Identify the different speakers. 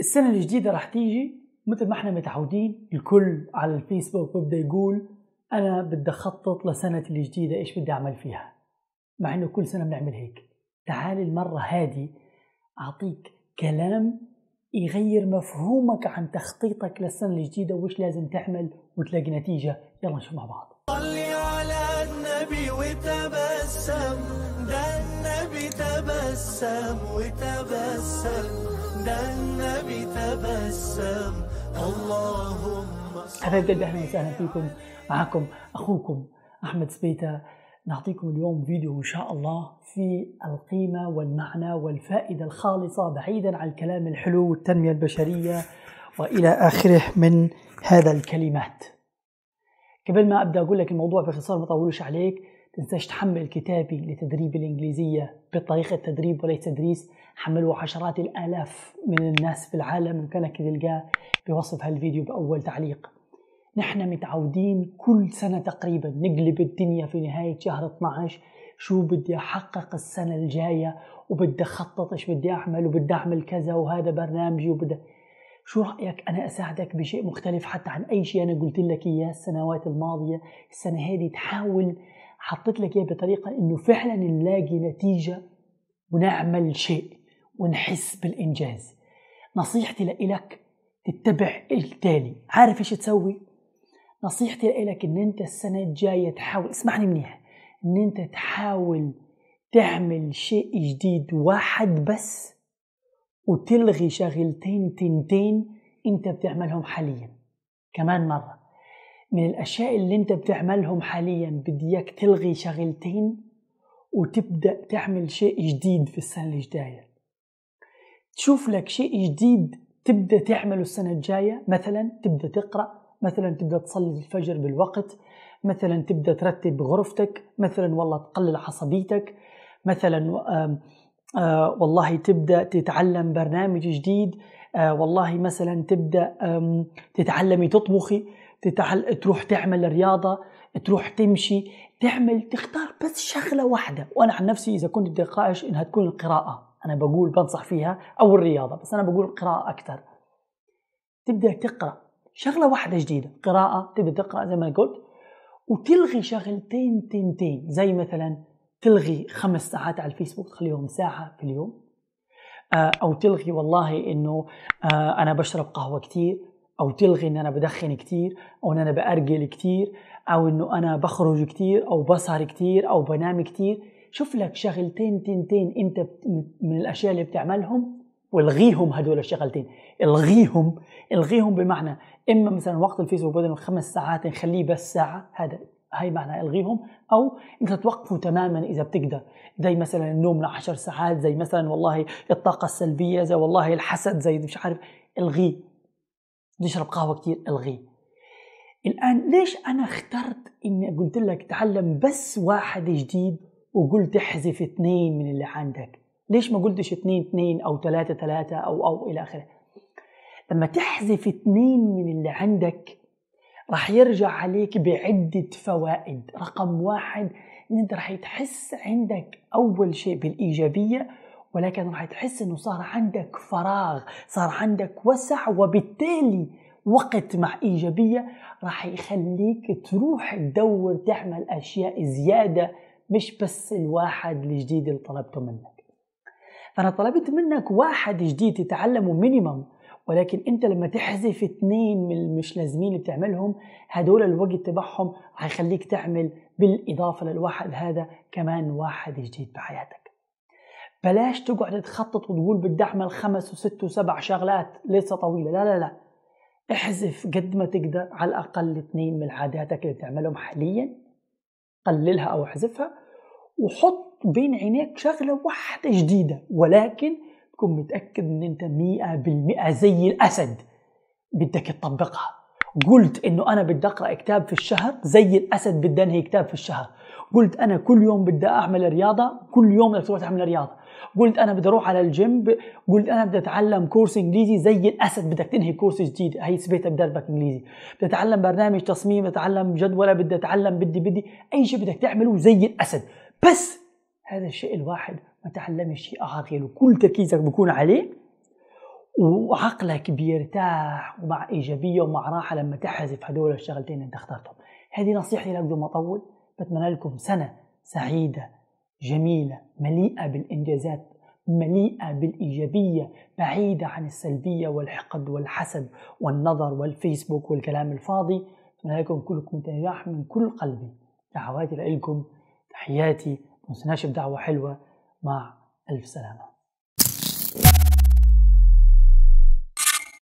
Speaker 1: السنة الجديدة رح تيجي مثل ما احنا متعودين الكل على الفيسبوك ببدأ يقول أنا بدي أخطط لسنتي الجديدة إيش بدي أعمل فيها مع إنه كل سنة بنعمل هيك تعال المرة هذه أعطيك كلام يغير مفهومك عن تخطيطك للسنه الجديده وش لازم تعمل وتلاقي نتيجه يلا نشوف مع بعض صلي على النبي وتبسم ده النبي تبسم وتبسم ده النبي تبسم اللهم حبايب قلبي اهلا وسهلا فيكم معكم اخوكم احمد سبيته نعطيكم اليوم فيديو إن شاء الله في القيمة والمعنى والفائدة الخالصة بعيدا عن الكلام الحلو والتنمية البشرية وإلى آخره من هذا الكلمات قبل ما أبدأ أقول لك الموضوع باختصار ما أطولش عليك تنساش تحمل كتابي لتدريب الإنجليزية بطريقة تدريب وليس تدريس حمله عشرات الآلاف من الناس في العالم يمكنك تلقاه بوصف هالفيديو بأول تعليق نحن متعودين كل سنة تقريبا نقلب الدنيا في نهاية شهر 12 شو بدي أحقق السنة الجاية وبدي أخطط إيش بدي أعمل وبدي أعمل كذا وهذا برنامجي وبدي شو رأيك أنا أساعدك بشيء مختلف حتى عن أي شيء أنا قلت لك إياه السنوات الماضية السنة هذه تحاول حطيت لك إياه بطريقة إنه فعلا نلاقي نتيجة ونعمل شيء ونحس بالإنجاز نصيحتي لك تتبع التالي عارف إيش تسوي نصيحتي لك ان انت السنة الجاية تحاول اسمعني منيح ان انت تحاول تعمل شيء جديد واحد بس وتلغي شغلتين تنتين انت بتعملهم حاليا كمان مرة من الاشياء اللي انت بتعملهم حاليا بديك تلغي شغلتين وتبدأ تعمل شيء جديد في السنة الجاية تشوف لك شيء جديد تبدأ تعمله السنة الجاية مثلا تبدأ تقرأ مثلا تبدا تصلي الفجر بالوقت مثلا تبدا ترتب غرفتك مثلا والله تقلل عصبيتك مثلا آه، والله تبدا تتعلم برنامج جديد آه، والله مثلا تبدا تتعلمي تطبخي تروح تعمل رياضه تروح تمشي تعمل تختار بس شغله واحده وانا عن نفسي اذا كنت بدي اقايش انها تكون القراءه انا بقول بنصح فيها او الرياضه بس انا بقول القراءه اكثر تبدا تقرا شغله واحده جديده قراءه تبي تقرا زي ما قلت وتلغي شغلتين تنتين زي مثلا تلغي خمس ساعات على الفيسبوك تخليهم ساعه في اليوم آه، او تلغي والله انه آه، انا بشرب قهوه كثير او تلغي ان انا بدخن كثير او ان انا بارجل كثير او انه انا بخرج كثير او بسهر كثير او بنام كثير شوف لك شغلتين تنتين انت من الاشياء اللي بتعملهم والغيهم هدول الشغلتين الغيهم الغيهم بمعنى اما مثلا وقت الفيسبوك بدل خمس ساعات نخليه بس ساعه هذا هاي معنى الغيهم او انت توقفه تماما اذا بتقدر زي مثلا النوم لعشر ساعات زي مثلا والله الطاقه السلبيه زي والله الحسد زي مش عارف الغي تشرب قهوه كثير الغي الان ليش انا اخترت اني قلت لك تعلم بس واحد جديد وقلت احذف اثنين من اللي عندك ليش ما قلتش اثنين اثنين او ثلاثة ثلاثة او او الى اخره لما تحذف اثنين من اللي عندك راح يرجع عليك بعدة فوائد رقم واحد ان انت راح تحس عندك اول شيء بالايجابية ولكن راح تحس انه صار عندك فراغ صار عندك وسع وبالتالي وقت مع ايجابية راح يخليك تروح تدور تعمل اشياء زيادة مش بس الواحد الجديد اللي طلبته منك فأنا طلبت منك واحد جديد تتعلمه مينيمم ولكن انت لما تحذف اثنين من المش لازمين اللي بتعملهم هدول الوقت تبعهم هيخليك تعمل بالاضافه للواحد هذا كمان واحد جديد بحياتك بلاش تقعد تخطط وتقول بدي اعمل خمس وست وسبع شغلات لسه طويله لا لا لا احذف قد ما تقدر على الاقل اثنين من عاداتك اللي بتعملهم حاليا قللها او احذفها وحط بين عينيك شغلة واحدة جديدة ولكن تكون متأكد ان انت مئة بالمئة زي الأسد بدك تطبقها قلت انه انا بدي اقرا كتاب في الشهر زي الاسد بدي انهي كتاب في الشهر قلت انا كل يوم بدي اعمل رياضه كل يوم بدك تروح تعمل رياضه قلت انا بدي اروح على الجيم قلت انا بدي اتعلم كورس انجليزي زي الاسد بدك تنهي كورس جديد هي سبيتها بدربك انجليزي بدي اتعلم برنامج تصميم بدي اتعلم جدوله بدي اتعلم بدي بدي اي شيء بدك تعمله زي الاسد بس هذا الشيء الواحد ما تعلمش شيء عاقل وكل تركيزك بيكون عليه وعقلك بيرتاح ومع إيجابية ومع راحة لما تحذف هدول الشغلتين أنت اخترتهم هذه نصيحتي لك بدون ما أطول بتمنى لكم سنة سعيدة جميلة مليئة بالإنجازات مليئة بالإيجابية بعيدة عن السلبية والحقد والحسد والنظر والفيسبوك والكلام الفاضي أتمنى لكم كلكم نجاح من كل قلبي دعواتي لكم تحياتي ما بدعوة حلوة مع ألف سلامة